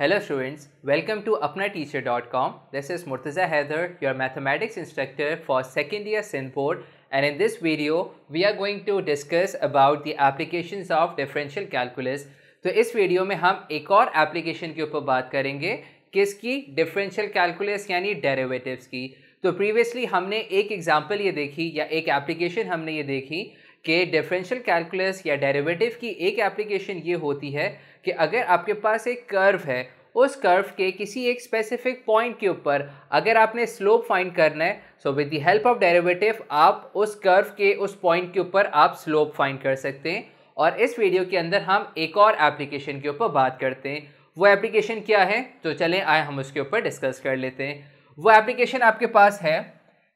Hello students welcome to Apna teacher dot com this is Murtaza Haider your mathematics instructor for second year Sindh board and in this video we are going to discuss about the application of differential calculus तो इस video में हम एक और application के ऊपर बात करेंगे किसकी डिफरेंशियल कैलकुलस यानी डेरेवेटिवस की तो प्रीवियसली हमने एक एग्जाम्पल ये देखी या एक एप्लीकेशन हमने ये देखी कि डिफरेंशियल कैलकुलस या डेरिवेटिव की एक एप्लीकेशन ये होती है कि अगर आपके पास एक कर्व है उस कर्व के किसी एक स्पेसिफिक पॉइंट के ऊपर अगर आपने स्लोप फाइंड करना है so with the help of derivative आप उस कर्व के उस पॉइंट के ऊपर आप स्लोप फाइंड कर सकते हैं और इस वीडियो के अंदर हम एक और एप्लीकेशन के ऊपर बात करते हैं वो एप्लीकेशन क्या है तो चलें आए हम उसके ऊपर डिस्कस कर लेते हैं वो एप्लीकेशन आपके पास है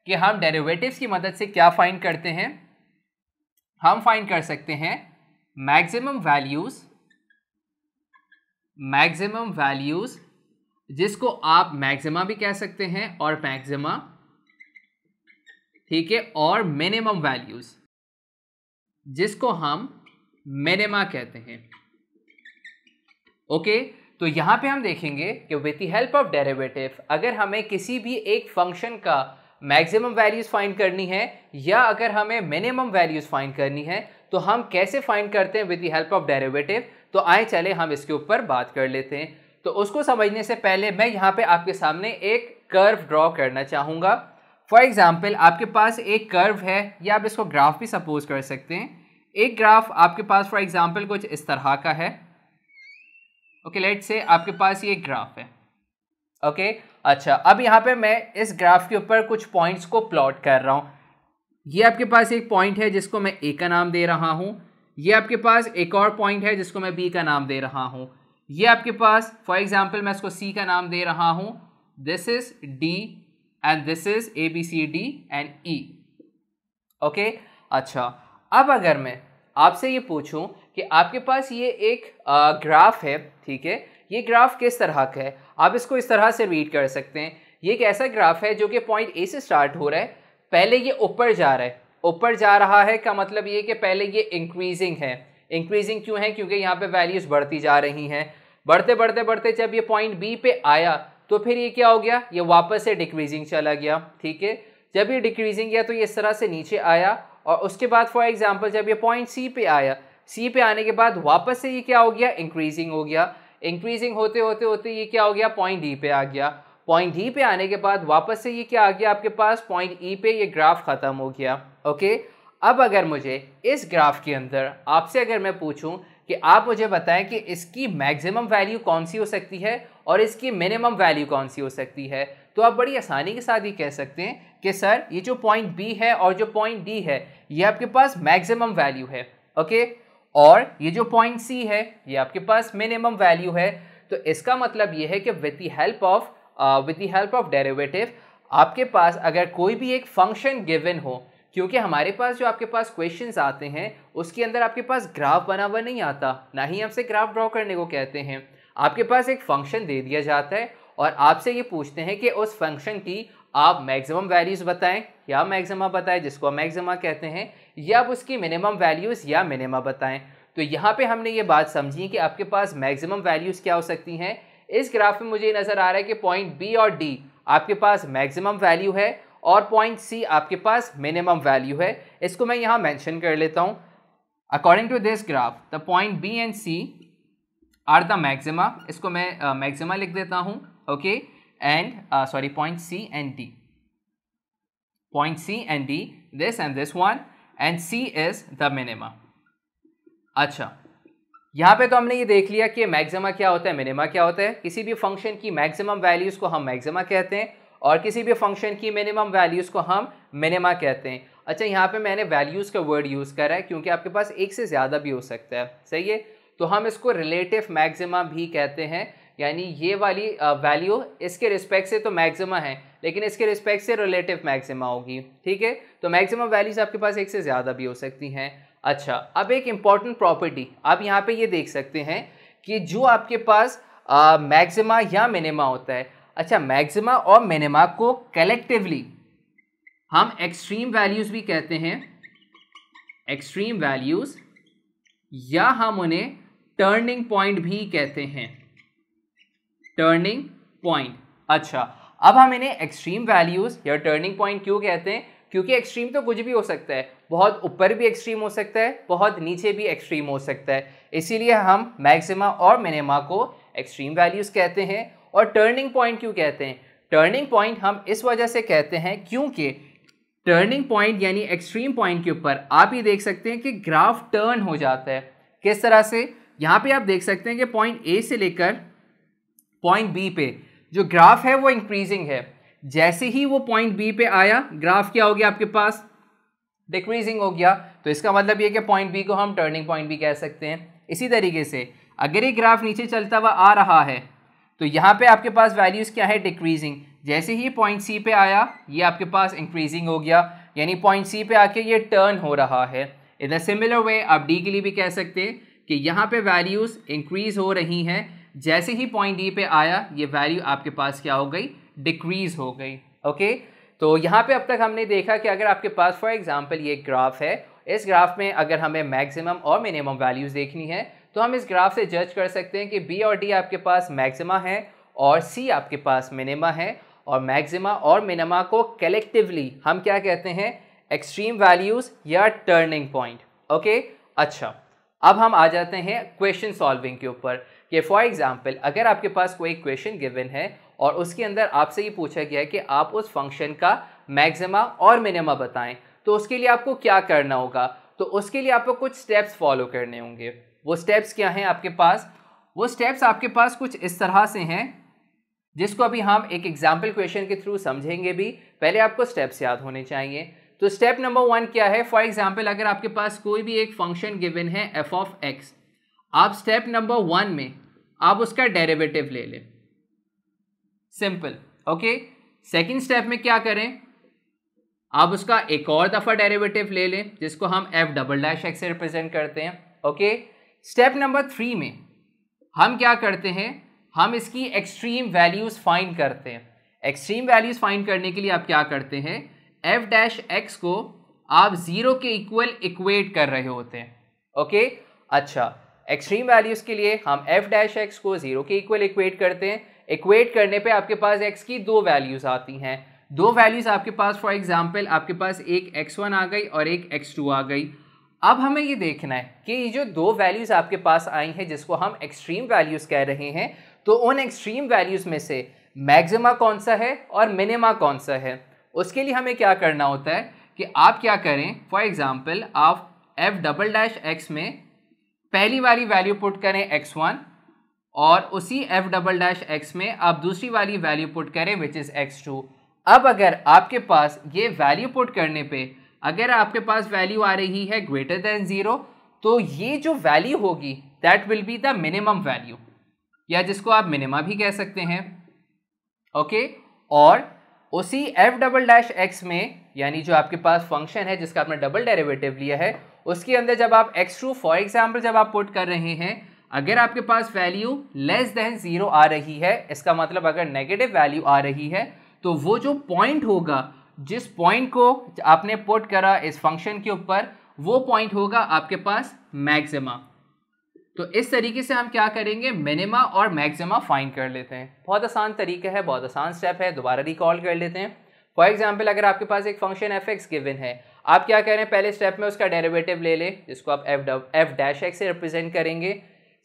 कि हम डेरिवेटिव्स की मदद से क्या फाइंड करते हैं हम फाइंड कर सकते हैं मैक्सिमम वैल्यूज़ मैक्सिमम वैल्यूज़ जिसको आप मैक्सिमा भी कह सकते हैं और मैक्सिमा ठीक है और मिनिमम वैल्यूज़ जिसको हम मिनिमा कहते हैं ओके okay, तो यहां पे हम देखेंगे कि with the help of derivative अगर हमें किसी भी एक फंक्शन का मैक्सिमम वैल्यूज़ फाइंड करनी है या अगर हमें मिनिमम वैल्यूज़ फाइंड करनी है तो हम कैसे फाइंड करते हैं with the help of derivative तो आए चले हम इसके ऊपर बात कर लेते हैं तो उसको समझने से पहले मैं यहाँ पे आपके सामने एक कर्व ड्रॉ करना चाहूँगा फॉर एग्ज़ाम्पल आपके पास एक कर्व है या आप इसको ग्राफ भी सपोज कर सकते हैं एक ग्राफ आपके पास फॉर एग्ज़ाम्पल कुछ इस तरह का है ओके लेट से आपके पास ये ग्राफ है ओके okay, अच्छा अब यहाँ पे मैं इस ग्राफ के ऊपर कुछ पॉइंट्स को प्लॉट कर रहा हूँ ये आपके पास एक पॉइंट है जिसको मैं ए का नाम दे रहा हूँ ये आपके पास एक और पॉइंट है जिसको मैं बी का नाम दे रहा हूँ ये आपके पास फॉर एग्जाम्पल मैं इसको सी का नाम दे रहा हूँ this is D and this is A B C D and E okay अच्छा अब अगर मैं आपसे ये पूछूं कि आपके पास ये एक ग्राफ है ठीक है ये ग्राफ किस तरह का है आप इसको इस तरह से रीड कर सकते हैं ये एक ऐसा ग्राफ है जो कि पॉइंट ए से स्टार्ट हो रहा है पहले ये ऊपर जा रहा है ऊपर जा रहा है का मतलब ये कि पहले ये इंक्रीजिंग है इंक्रीजिंग क्यों है क्योंकि यहाँ पे वैल्यूज़ बढ़ती जा रही हैं बढ़ते बढ़ते बढ़ते जब ये पॉइंट बी पे आया तो फिर ये क्या हो गया ये वापस से डिक्रीजिंग चला गया ठीक है जब ये डिक्रीजिंग गया तो ये इस तरह से नीचे आया और उसके बाद फॉर एग्जाम्पल जब ये पॉइंट सी पे आया सी पे आने के बाद वापस से ये क्या हो गया इंक्रीजिंग हो गया इंक्रीजिंग होते होते होते ये क्या हो गया पॉइंट ई पे आ गया पॉइंट ई पे आने के बाद वापस से ये क्या आ गया आपके पास पॉइंट ई e पे ये ग्राफ ख़त्म हो गया ओके अब अगर मुझे इस ग्राफ के अंदर आपसे अगर मैं पूछूं कि आप मुझे बताएं कि इसकी मैक्सिमम वैल्यू कौन सी हो सकती है और इसकी मिनिमम वैल्यू कौन सी हो सकती है तो आप बड़ी आसानी के साथ ये कह सकते हैं कि सर ये जो पॉइंट बी है और जो पॉइंट डी है ये आपके पास मैक्सिमम वैल्यू है ओके और ये जो पॉइंट सी है ये आपके पास मिनिमम वैल्यू है तो इसका मतलब ये है कि with the help of with the help of derivative आपके पास अगर कोई भी एक फंक्शन गिवन हो क्योंकि हमारे पास जो आपके पास क्वेश्चंस आते हैं उसके अंदर आपके पास ग्राफ बना हुआ नहीं आता ना ही हमसे ग्राफ ड्रॉ करने को कहते हैं आपके पास एक फंक्शन दे दिया जाता है और आपसे ये पूछते हैं कि उस फंक्शन की आप मैक्सिमम वैल्यूज़ बताएं या मैक्सिमा बताएं जिसको मैक्सिमा कहते हैं या आप उसकी मिनिमम वैल्यूज़ या मिनिमा बताएं तो यहाँ पे हमने ये बात समझी कि आपके पास मैक्सिमम वैल्यूज़ क्या हो सकती हैं इस ग्राफ में मुझे नज़र आ रहा है कि पॉइंट बी और डी आपके पास मैक्सिमम वैल्यू है और पॉइंट सी आपके पास मिनिमम वैल्यू है इसको मैं यहाँ मैंशन कर लेता हूँ according to this graph the point B and C are the maxima इसको मैं मैक्मा uh, लिख देता हूँ okay and uh, sorry point C and D point C and D this and this one and C is the minima अच्छा यहाँ पे तो हमने ये देख लिया कि मैक्सिमा क्या होता है मिनिमा क्या होता है किसी भी फंक्शन की मैक्सिमम वैल्यूज़ को हम मैक्सिमा कहते हैं और किसी भी फंक्शन की मिनिमम वैल्यूज़ को हम मिनिमा कहते हैं अच्छा यहाँ पे मैंने वैल्यूज़ का वर्ड यूज़ करा है क्योंकि आपके पास एक से ज़्यादा भी हो सकता है सही है तो हम इसको रिलेटिव मैक्सिमा भी कहते हैं यानी ये वाली वैल्यू इसके रिस्पेक्ट से तो मैक्सिमा है लेकिन इसके रिस्पेक्ट से रिलेटिव मैक्सिमा होगी ठीक है तो मैक्सिमम वैल्यूज़ आपके पास एक से ज़्यादा भी हो सकती हैं अच्छा अब एक इम्पॉर्टेंट प्रॉपर्टी आप यहाँ पे ये देख सकते हैं कि जो आपके पास मैक्सिमा या मिनिमा होता है अच्छा मैक्सिमा और मिनिमा को कलेक्टिवली हम एक्सट्रीम वैल्यूज़ भी कहते हैं एक्सट्रीम वैल्यूज़ या हम उन्हें टर्निंग पॉइंट भी कहते हैं टर्निंग पॉइंट अच्छा अब हम इन्हें एक्सट्रीम वैल्यूज़ या टर्निंग पॉइंट क्यों कहते हैं क्योंकि एक्सट्रीम तो कुछ भी हो सकता है बहुत ऊपर भी एक्सट्रीम हो सकता है बहुत नीचे भी एक्सट्रीम हो सकता है इसीलिए हम मैक्सिमा और मिनिमा को एक्सट्रीम वैल्यूज़ कहते हैं और टर्निंग पॉइंट क्यों कहते हैं टर्निंग पॉइंट हम इस वजह से कहते हैं क्योंकि टर्निंग पॉइंट यानी एक्सट्रीम पॉइंट के ऊपर आप ही देख सकते हैं कि ग्राफ टर्न हो जाता है किस तरह से यहाँ पे आप देख सकते हैं कि पॉइंट ए से लेकर पॉइंट बी पे जो ग्राफ है वो इंक्रीजिंग है जैसे ही वो पॉइंट बी पे आया ग्राफ क्या हो गया आपके पास डिक्रीजिंग हो गया तो इसका मतलब ये कि पॉइंट बी को हम टर्निंग पॉइंट भी कह सकते हैं इसी तरीके से अगर ये ग्राफ नीचे चलता हुआ आ रहा है तो यहाँ पे आपके पास वैल्यूज़ क्या है डिक्रीजिंग जैसे ही पॉइंट सी पे आया ये आपके पास इंक्रीजिंग हो गया यानी पॉइंट सी पे आके ये टर्न हो रहा है इन अ सिमिलर वे आप डी के लिए भी कह सकते हैं कि यहाँ पे वैल्यूज़ इंक्रीज़ हो रही हैं जैसे ही पॉइंट ई पे आया ये वैल्यू आपके पास क्या हो गई डिक्रीज हो गई ओके तो यहाँ पे अब तक हमने देखा कि अगर आपके पास फॉर एग्जांपल ये ग्राफ है इस ग्राफ में अगर हमें मैक्सिमम और मिनिमम वैल्यूज़ देखनी है तो हम इस ग्राफ से जज कर सकते हैं कि बी और डी आपके पास मैक्सिमा है और सी आपके पास मिनिमा है और मैक्सिमा और मिनिमा को कलेक्टिवली हम क्या कहते हैं एक्सट्रीम वैल्यूज़ या टर्निंग पॉइंट ओके अच्छा अब हम आ जाते हैं क्वेश्चन सॉल्विंग के ऊपर कि फॉर एग्ज़ाम्पल अगर आपके पास कोई क्वेश्चन गिवन है और उसके अंदर आपसे ये पूछा गया है कि आप उस फंक्शन का मैक्सिमा और मिनिमा बताएं तो उसके लिए आपको क्या करना होगा तो उसके लिए आपको कुछ स्टेप्स फॉलो करने होंगे वो स्टेप्स क्या हैं आपके पास वो स्टेप्स आपके पास कुछ इस तरह से हैं जिसको अभी हम एक एग्जाम्पल क्वेश्चन के थ्रू समझेंगे भी पहले आपको स्टेप्स याद होने चाहिए तो स्टेप नंबर वन क्या है फॉर एग्जाम्पल अगर आपके पास कोई भी एक फंक्शन गिवन है एफ ऑफ एक्स आप स्टेप नंबर वन में आप उसका डेरिवेटिव ले लें सिंपल ओके सेकंड स्टेप में क्या करें आप उसका एक और दफ़ा डेरिवेटिव ले लें जिसको हम एफ डबल डैश एक्स से रिप्रेजेंट करते हैं ओके स्टेप नंबर थ्री में हम क्या करते हैं हम इसकी एक्सट्रीम वैल्यूज़ फाइंड करते हैं एक्सट्रीम वैल्यूज़ फाइंड करने के लिए आप क्या करते हैं एफ डैश एक्स को आप ज़ीरो के इक्वल इक्वेट कर रहे होते हैं ओके अच्छा एक्सट्रीम वैल्यूज़ के लिए हम एफ डैश एक्स को ज़ीरो के इक्वल इक्वेट करते हैं इक्वेट करने पे आपके पास एक्स की दो वैल्यूज़ आती हैं दो वैल्यूज़ आपके पास फॉर एग्जांपल आपके पास एक एक्स वन आ गई और एक एक्स टू आ गई अब हमें ये देखना है कि ये जो दो वैल्यूज़ आपके पास आई हैं जिसको हम एक्सट्रीम वैल्यूज़ कह रहे हैं तो उन एक्सट्रीम वैल्यूज़ में से मैक्सिमा कौन सा है और मिनिमा कौन सा है उसके लिए हमें क्या करना होता है कि आप क्या करें फॉर एग्ज़ाम्पल आप एफ डबल डैश एक्स में पहली वाली वैल्यू पुट करें एक्स वन और उसी एफ डबल डैश एक्स में आप दूसरी वाली वैल्यू पुट करें विच इज़ एक्स टू अब अगर आपके पास ये वैल्यू पुट करने पे अगर आपके पास वैल्यू आ रही है ग्रेटर देन ज़ीरो तो ये जो वैल्यू होगी that will be the minimum value या जिसको आप मिनिमा भी कह सकते हैं ओके okay? और उसी एफ डबल डैश एक्स में यानी जो आपके पास फंक्शन है जिसका आपने डबल डेरिवेटिव लिया है उसके अंदर जब आप एक्स टू फॉर एग्जाम्पल जब आप पुट कर रहे हैं अगर आपके पास वैल्यू लेस देन ज़ीरो आ रही है इसका मतलब अगर नेगेटिव वैल्यू आ रही है तो वो जो पॉइंट होगा जिस पॉइंट को आपने पुट करा इस फंक्शन के ऊपर वो पॉइंट होगा आपके पास मैक्सिमा तो इस तरीके से हम क्या करेंगे मिनिमा और मैक्सिमा फाइंड कर लेते हैं बहुत आसान तरीका है बहुत आसान स्टेप है दोबारा रिकॉल कर लेते हैं फॉर एग्जाम्पल अगर आपके पास एक फंक्शन एफ एक्स गिवन है आप क्या कह रहे हैं पहले स्टेप में उसका डेरिवेटिव ले ले जिसको आप एफ डब एफ डैश एक्स से रिप्रेजेंट करेंगे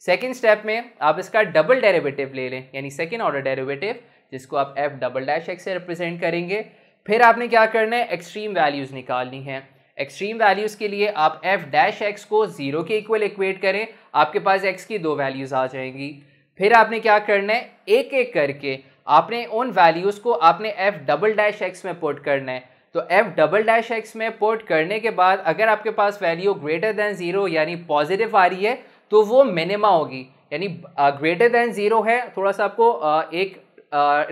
सेकेंड स्टेप में आप इसका डबल डेरिवेटिव ले लें यानी सेकेंड ऑर्डर डेरिवेटिव जिसको आप एफ डबल डैश एक्स से रिप्रेजेंट करेंगे फिर आपने क्या करना है एक्सट्रीम वैल्यूज़ निकालनी है एक्सट्रीम वैल्यूज़ के लिए आप एफ डैश एक्स को ज़ीरो के इक्वल इक्वेट करें आपके पास एक्स की दो वैल्यूज़ आ जाएंगी फिर आपने क्या करना है एक एक करके आपने उन वैल्यूज़ को आपने एफ डबल डैश एक्स में पुट करना है तो एफ डबल डैश एक्स में पोर्ट करने के बाद अगर आपके पास वैल्यू ग्रेटर दैन ज़ीरो यानी पॉजिटिव आ रही है तो वो मिनिमा होगी यानी ग्रेटर दैन ज़ीरो है थोड़ा सा आपको एक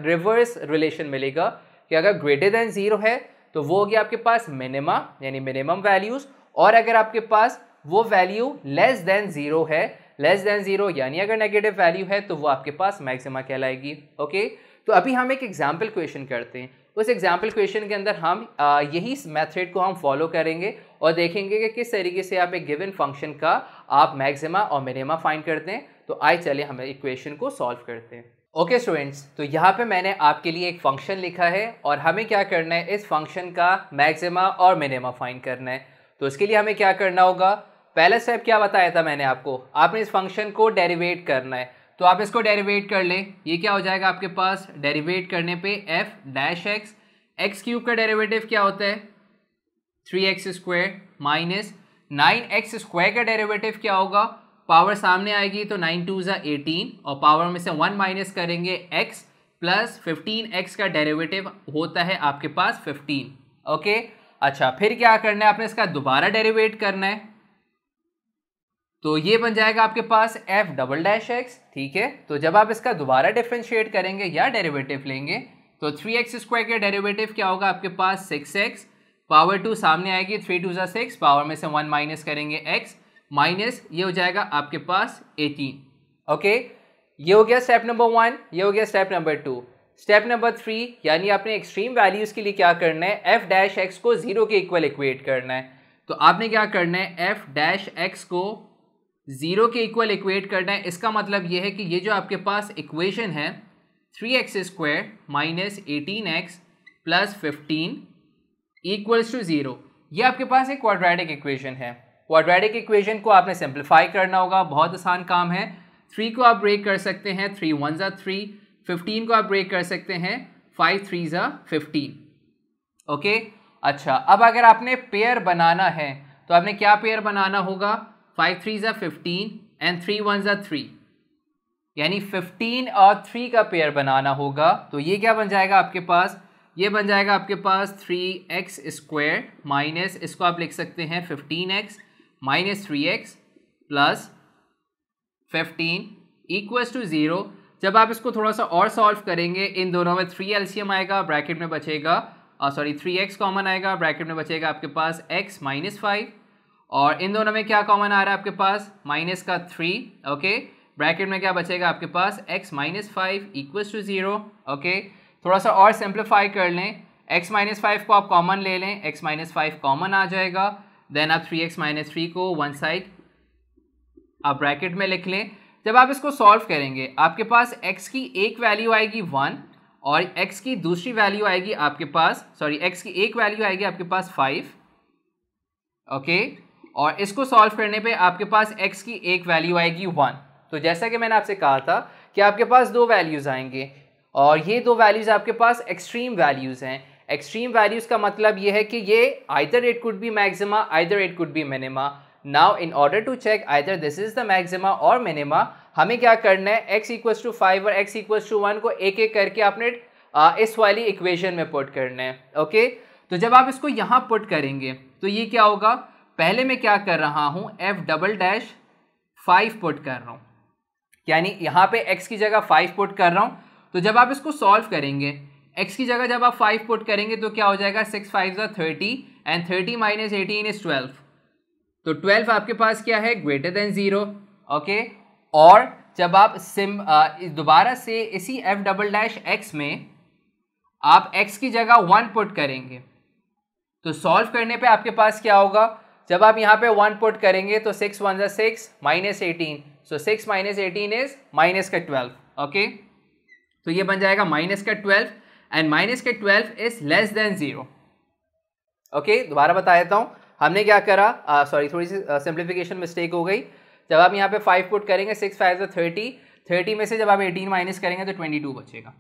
रिवर्स रिलेशन मिलेगा कि अगर ग्रेटर दैन ज़ीरो है तो वो होगी आपके पास मिनिमा यानी मिनिमम वैल्यूज़ और अगर आपके पास वो वैल्यू लेस दैन ज़ीरो है लेस दैन ज़ीरो यानी अगर नेगेटिव वैल्यू है तो वो आपके पास मैक्सिमा कहलाएगी ओके तो अभी हम एक एग्जाम्पल क्वेश्चन करते हैं उस एग्जाम्पल क्वेश्चन के अंदर हम यही मैथड को हम फॉलो करेंगे और देखेंगे कि किस तरीके से आप एक गिवन फंक्शन का आप मैक्सिमा और मिनिमा फाइंड करते हैं तो आए चले हमें इक्वेशन को सॉल्व करते हैं ओके okay, स्टूडेंट्स तो यहाँ पे मैंने आपके लिए एक फंक्शन लिखा है और हमें क्या करना है इस फंक्शन का मैक्सिमा और मिनिमा फाइंड करना है तो इसके लिए हमें क्या करना होगा पहला स्टेप क्या बताया था मैंने आपको आपने इस फंक्शन को डेरिवेट करना है तो आप इसको डेरिवेट कर लें ये क्या हो जाएगा आपके पास डेरिवेट करने पे F dash X X cube का डेरिवेटिव क्या होता है three X square minus nine X square का डेरिवेटिव क्या होगा पावर सामने आएगी तो नाइन टू ज़ा एटीन और पावर में से वन माइनस करेंगे एक्स प्लस फिफ्टीन एक्स का डेरेवेटिव होता है आपके पास फिफ्टीन ओके अच्छा फिर क्या करना है आपने इसका दोबारा डेरीवेट करना है तो ये बन जाएगा आपके पास एफ डबल डैश एक्स ठीक है तो जब आप इसका दोबारा डिफ्रेंशिएट करेंगे या डेरिवेटिव लेंगे तो थ्री एक्स स्क्वायर के डेरिवेटिव क्या होगा आपके पास सिक्स एक्स पावर टू सामने आएगी थ्री टू ज़ा सिक्स पावर में से वन माइनस करेंगे एक्स माइनस ये हो जाएगा आपके पास एटीन ओके ये हो गया स्टेप नंबर वन ये हो गया step number two step number three यानी आपने एक्सट्रीम वैल्यूज़ के लिए क्या करना है एफ डैश एक्स को ज़ीरो के इक्वल इक्वेट करना है तो आपने क्या करना है एफ डैश एक्स को ज़ीरो के इक्वल इक्वेट करना है इसका मतलब ये है कि ये जो आपके पास इक्वेशन है three X square minus eighteen X plus fifteen equals to zero ये आपके पास एक क्वाड्रेटिक इक्वेशन है क्वाड्रेटिक इक्वेशन को आपने सिंप्लीफाई करना होगा बहुत आसान काम है थ्री को आप ब्रेक कर सकते हैं थ्री वन ज़ा थ्री फिफ्टीन को आप ब्रेक कर सकते हैं फाइव थ्री ज़ा फिफ्टीन ओके अच्छा अब अगर आपने पेयर बनाना है तो आपने क्या पेयर बनाना होगा फाइव थ्री ज़ा फिफ्टीन एंड थ्री वन ज़ा थ्री यानी फिफ्टीन और थ्री का पेयर बनाना होगा तो ये क्या बन जाएगा आपके पास ये बन जाएगा आपके पास थ्री एक्स स्क्वेयर माइनस इसको आप लिख सकते हैं fifteen X minus three X plus fifteen equals to zero जब आप इसको थोड़ा सा और सॉल्व करेंगे इन दोनों में थ्री एलसीएम आएगा ब्रैकेट में बचेगा सॉरी थ्री एक्स कॉमन आएगा ब्रैकेट में बचेगा आपके पास एक्स माइनस फाइव और इन दोनों में क्या कॉमन आ रहा है आपके पास माइनस का थ्री ओके ब्रैकेट में क्या बचेगा आपके पास X minus five equals to zero okay थोड़ा सा और सिंप्लीफाई कर लें एक्स माइनस फाइव को आप कॉमन ले लें एक्स माइनस फाइव कॉमन आ जाएगा देन आप थ्री एक्स माइनस थ्री को वन साइड आप ब्रैकेट में लिख लें जब आप इसको सॉल्व करेंगे आपके पास एक्स की एक वैल्यू आएगी वन और एक्स की दूसरी वैल्यू आएगी आपके पास सॉरी एक्स की एक वैल्यू आएगी आपके पास फाइव ओके okay? और इसको सॉल्व करने पे आपके पास x की एक वैल्यू आएगी वन तो जैसा कि मैंने आपसे कहा था कि आपके पास दो वैल्यूज़ आएंगे और ये दो वैल्यूज़ आपके पास एक्सट्रीम वैल्यूज़ हैं एक्सट्रीम वैल्यूज़ का मतलब ये है कि ये either it could be maxima either it could be minima now in order to check either this is the maxima और मिनिमा हमें क्या करना है x इक्वल्स टू फाइव और x इक्वल्स टू वन को एक एक करके आपने इस वाली इक्वेशन में पुट करना है ओके तो जब आप इसको यहाँ पुट करेंगे तो ये क्या होगा पहले मैं क्या कर रहा हूँ F double dash five put कर रहा हूँ यानी यहाँ पे एक्स की जगह फाइव पुट कर रहा हूँ तो जब आप इसको सॉल्व करेंगे एक्स की जगह जब आप फाइव पुट करेंगे तो क्या हो जाएगा सिक्स फाइव ज़ा thirty and thirty minus eighteen is twelve तो ट्वेल्व आपके पास क्या है ग्रेटर देन ज़ीरो ओके और जब आप सिम दोबारा से इसी एफ डबल डैश एक्स में आप एक्स की जगह वन पुट करेंगे तो सॉल्व करने पे आपके पास क्या होगा जब आप यहाँ पे वन पुट करेंगे तो सिक्स वन जो six minus eighteen so six minus eighteen is minus का ट्वेल्व ओके तो ये बन जाएगा माइनस का ट्वेल्व एंड माइनस का twelve is less than zero okay दोबारा बता देता हूँ हमने क्या करा सॉरी uh, थोड़ी सी सिंप्लीफिकेशन uh, मिस्टेक हो गई जब आप यहाँ पे फाइव पुट करेंगे सिक्स फाइव जो थर्टी थर्टी में से जब आप एटीन माइनस करेंगे तो ट्वेंटी टू बचेगा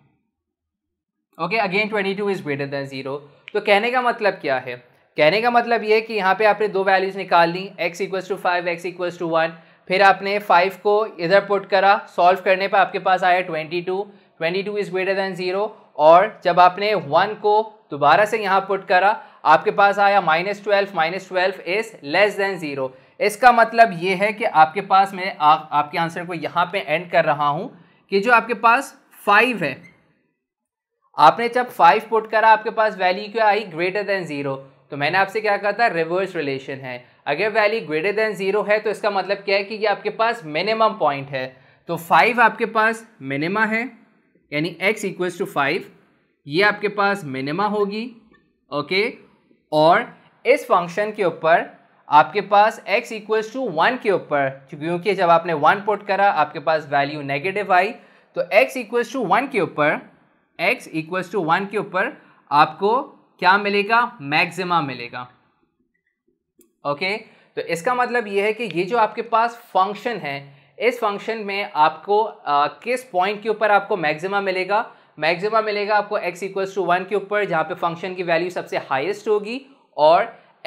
okay again twenty two is greater than zero तो कहने का मतलब क्या है कहने का मतलब ये कि यहाँ पे आपने दो वैल्यूज़ निकाल ली X equals to five X equals to one फिर आपने फाइव को इधर पुट करा सॉल्व करने पर आपके पास आया twenty two twenty two is greater than zero और जब आपने वन को दोबारा से यहाँ पुट करा आपके पास आया minus twelve minus twelve is less than zero इसका मतलब ये है कि आपके पास मैं आ, आपके आंसर को यहाँ पे एंड कर रहा हूँ कि जो आपके पास फाइव है आपने जब फाइव पुट करा आपके पास वैल्यू क्या आई ग्रेटर दैन ज़ीरो तो मैंने आपसे क्या कहा था रिवर्स रिलेशन है अगर वैल्यू ग्रेटर देन जीरो है तो इसका मतलब क्या है कि ये आपके पास मिनिमम पॉइंट है तो फाइव आपके पास मिनिमा है यानी एक्स इक्वल्स टू फाइव ये आपके पास मिनिमा होगी ओके और इस फंक्शन के ऊपर आपके पास x इक्वल्स टू वन के ऊपर क्योंकि जब आपने वन पुट करा आपके पास वैल्यू नेगेटिव आई तो x इक्वल्स टू वन के ऊपर x इक्वल्स टू वन के ऊपर आपको क्या मिलेगा मैक्सिमा मिलेगा ओके तो इसका मतलब यह है कि ये जो आपके पास फंक्शन है इस फंक्शन में आपको आ, किस पॉइंट के ऊपर आपको मैक्सिमा मिलेगा मैक्सिमा मिलेगा आपको x इक्वल्स टू वन के ऊपर जहाँ पे फंक्शन की वैल्यू सबसे हाईएस्ट होगी और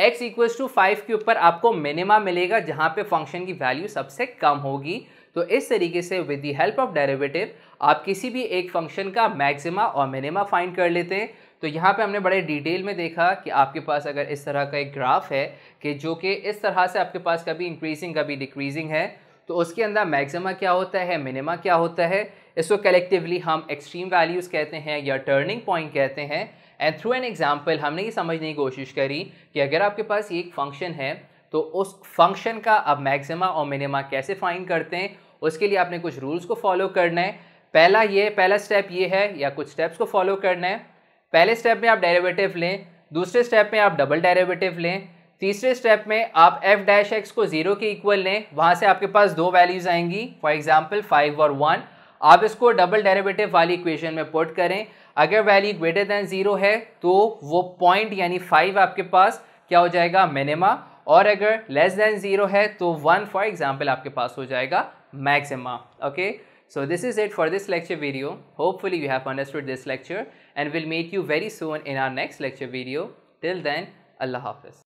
x इक्वल्स टू फाइव के ऊपर आपको मिनिमा मिलेगा जहाँ पे फंक्शन की वैल्यू सबसे कम होगी तो इस तरीके से with the help of derivative आप किसी भी एक फंक्शन का मैक्सिमा और मिनिमा फाइंड कर लेते हैं तो यहाँ पे हमने बड़े डिटेल में देखा कि आपके पास अगर इस तरह का एक ग्राफ है कि जो कि इस तरह से आपके पास कभी इंक्रीजिंग कभी डिक्रीजिंग है तो उसके अंदर मैक्सिमा क्या होता है मिनिमा क्या होता है इसको कलेक्टिवली हम एक्सट्रीम वैल्यूज़ कहते हैं या टर्निंग पॉइंट कहते हैं एंड थ्रू एन एग्जाम्पल हमने ये समझने की कोशिश करी कि अगर आपके पास ये एक फंक्शन है तो उस फंक्शन का आप मैक्सिमा और मिनिमा कैसे फाइंड करते हैं उसके लिए आपने कुछ रूल्स को फॉलो करना है पहला ये पहला स्टेप ये है या कुछ स्टेप्स को फॉलो करना है पहले स्टेप में आप डेरिवेटिव लें दूसरे स्टेप में आप डबल डेरिवेटिव लें तीसरे स्टेप में आप एफ डैश एक्स को ज़ीरो के इक्वल लें वहाँ से आपके पास दो वैल्यूज़ आएंगी फॉर एग्जाम्पल फाइव और वन आप इसको डबल डेरिवेटिव वाली इक्वेशन में पुट करें अगर वैल्यू ग्रेटर दैन ज़ीरो है तो वो पॉइंट यानी फाइव आपके पास क्या हो जाएगा मिनिमा और अगर लेस देन ज़ीरो है तो वन फॉर एग्जाम्पल आपके पास हो जाएगा maxima okay so this is it for this lecture video hopefully you have understood this lecture and we'll meet you very soon in our next lecture video. Till then, Allah Hafiz.